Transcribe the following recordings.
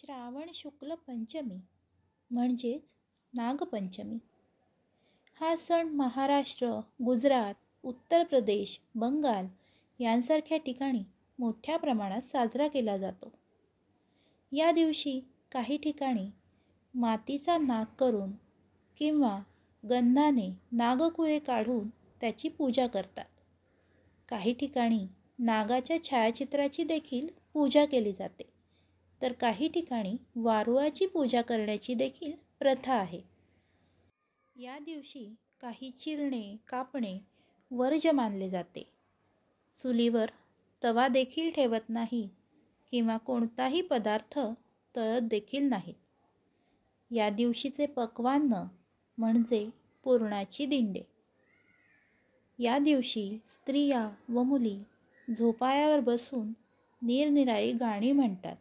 श्रावण शुक्ल पंचमी म्हणजेच नागपंचमी हा सण महाराष्ट्र गुजरात उत्तर प्रदेश बंगाल यांसारख्या ठिकाणी मोठ्या प्रमाणात साजरा केला जातो या दिवशी काही ठिकाणी मातीचा नाग करून किंवा गंधाने नागकुळे काढून त्याची पूजा करतात काही ठिकाणी नागाच्या छायाचित्राची देखील पूजा केली जाते तर काही ठिकाणी वारुळाची पूजा करण्याची देखील प्रथा आहे या दिवशी काही चिरणे कापणे वर्ज मानले जाते चुलीवर तवा देखील ठेवत नाही किंवा कोणताही पदार्थ तळत देखील नाहीत या दिवशीचे पक्वान्न म्हणजे पुरणाची दिंडे या दिवशी स्त्रिया व मुली झोपाळ्यावर बसून निरनिराळी गाणी म्हणतात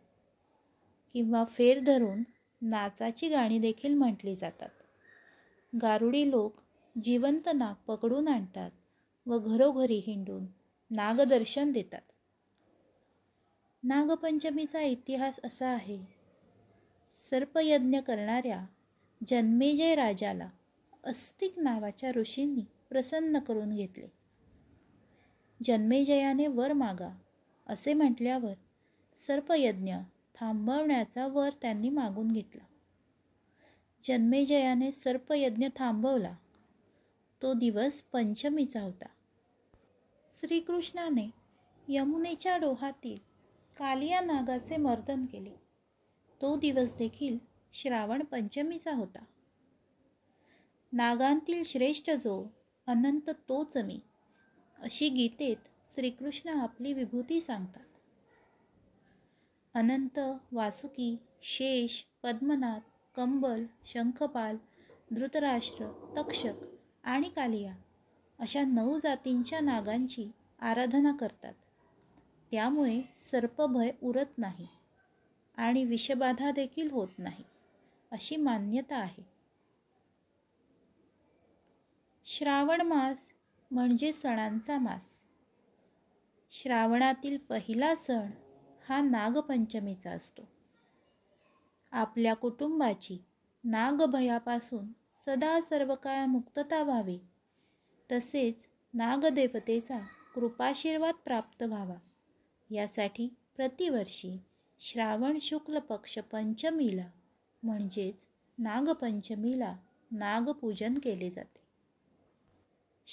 किंवा फेर धरून नाचाची गाणी देखील म्हटली जातात गारुडी लोक जिवंत नाग पकडून आणतात व घरोघरी हिंडून नागदर्शन देतात नागपंचमीचा इतिहास असा आहे सर्पयज्ञ करणाऱ्या जन्मेजय राजाला अस्तिक नावाच्या ऋषींनी प्रसन्न करून घेतले जन्मेजयाने वर मागा असे म्हटल्यावर सर्पयज्ञ थांबवण्याचा वर त्यांनी मागून घेतला जन्मेजयाने सर्पयज्ञ थांबवला तो दिवस पंचमीचा होता श्रीकृष्णाने यमुनेच्या डोहातील कालिया नागाचे मर्दन केले तो दिवस देखील श्रावण पंचमीचा होता नागांतील श्रेष्ठ जो अनंत तोच मी अशी गीतेत श्रीकृष्ण आपली विभूती सांगतात अनंत वासुकी शेष पद्मनाथ, कंबल शंखपाल धृतराष्ट्र तक्षक आणि कालिया अशा नऊ जातींच्या नागांची आराधना करतात त्यामुळे सर्पभय उरत नाही आणि विषबाधा देखील होत नाही अशी मान्यता आहे श्रावण मास म्हणजे सणांचा मास श्रावणातील पहिला सण हा नागपंचमीचा असतो आपल्या कुटुंबाची नागभयापासून सदा सर्व काळ मुक्तता व्हावी तसेच नागदेवतेचा कृपाशीर्वाद प्राप्त व्हावा यासाठी प्रतिवर्षी श्रावण शुक्ल पक्ष पंचमीला म्हणजेच नागपंचमीला नागपूजन केले जाते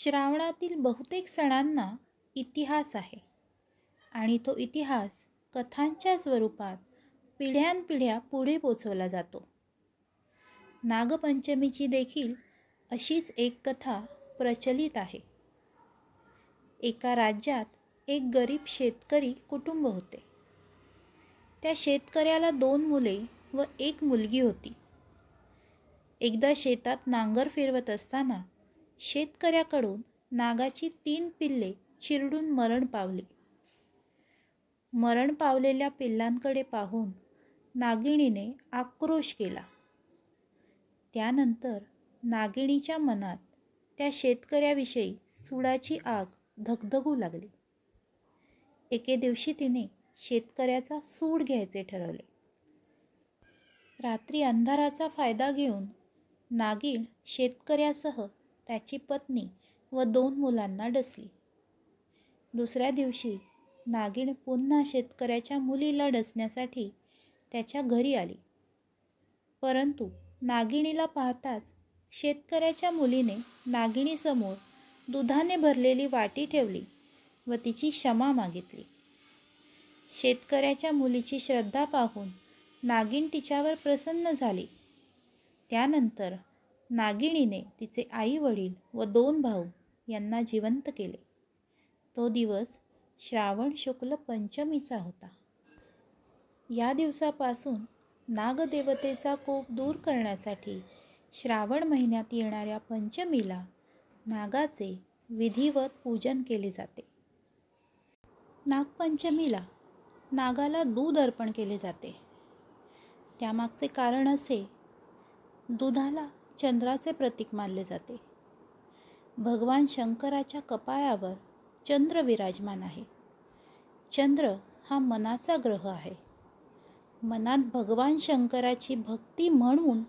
श्रावणातील बहुतेक सणांना इतिहास आहे आणि तो इतिहास कथांच्या स्वरूपात पिढ्यानपिढ्या पुढे पोचवला जातो नागपंचमीची देखील अशीच एक कथा प्रचलित आहे एका राज्यात एक गरीब शेतकरी कुटुंब होते त्या शेतकऱ्याला दोन मुले व एक मुलगी होती एकदा शेतात नांगर फिरवत असताना शेतकऱ्याकडून नागाची तीन पिल्ले चिरडून मरण पावली मरण पावलेल्या पिल्लांकडे पाहून नागिणीने आक्रोश केला त्यानंतर नागिणीच्या मनात त्या शेतकऱ्याविषयी सुडाची आग धगधगू लागली एके दिवशी तिने शेतकऱ्याचा सूड घ्यायचे ठरवले रात्री अंधाराचा फायदा घेऊन नागिण शेतकऱ्यासह त्याची पत्नी व दोन मुलांना डसली दुसऱ्या दिवशी नागिण पुन्हा शेतकऱ्याच्या मुलीला डसण्यासाठी त्याच्या घरी आली परंतु नागिणीला पाहताच शेतकऱ्याच्या मुलीने नागिणीसमोर दुधाने भरलेली वाटी ठेवली व तिची क्षमा मागितली शेतकऱ्याच्या मुलीची श्रद्धा पाहून नागिण तिच्यावर प्रसन्न झाली त्यानंतर नागिणीने तिचे आई वडील व दोन भाऊ यांना जिवंत केले तो दिवस श्रावण शुक्ल पंचमीचा होता या दिवसापासून नागदेवतेचा कोप दूर करण्यासाठी श्रावण महिन्यात येणाऱ्या पंचमीला नागाचे विधिवत पूजन केले जाते नागपंचमीला नागाला दूध अर्पण केले जाते त्यामागचे कारण असे दुधाला चंद्राचे प्रतीक मानले जाते भगवान शंकराच्या कपाळावर चंद्र विराजमान आहे चंद्र हा मनाचा ग्रह आहे मनात भगवान शंकराची भक्ती म्हणून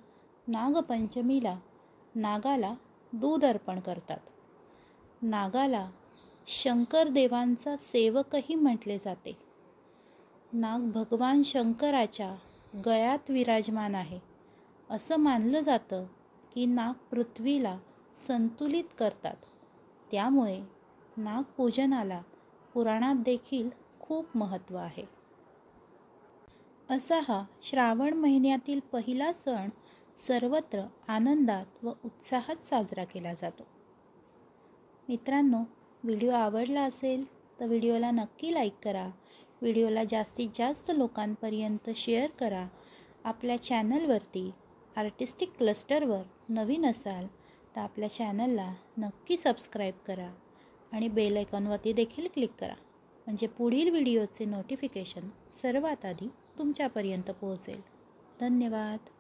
नागपंचमीला नागाला दूध अर्पण करतात नागाला शंकरदेवांचा सेवकही म्हटले जाते नाग भगवान शंकराच्या गळ्यात विराजमान आहे असं मानलं जातं की नाग पृथ्वीला संतुलित करतात त्यामुळे नागपूजनाला पुराणात देखील खूप महत्त्व आहे असा हा श्रावण महिन्यातील पहिला सण सर्वत्र आनंदात व उत्साहात साजरा केला जातो मित्रांनो व्हिडिओ आवडला असेल तर व्हिडिओला नक्की लाईक करा व्हिडिओला जास्तीत जास्त लोकांपर्यंत शेअर करा आपल्या चॅनलवरती आर्टिस्टिक क्लस्टरवर नवीन असाल तर आपल्या चॅनलला नक्की सबस्क्राईब करा आणि बेल आयकॉनवरती देखील क्लिक करा म्हणजे पुढील व्हिडिओचे नोटिफिकेशन सर्वात आधी तुमच्यापर्यंत पोहोचेल धन्यवाद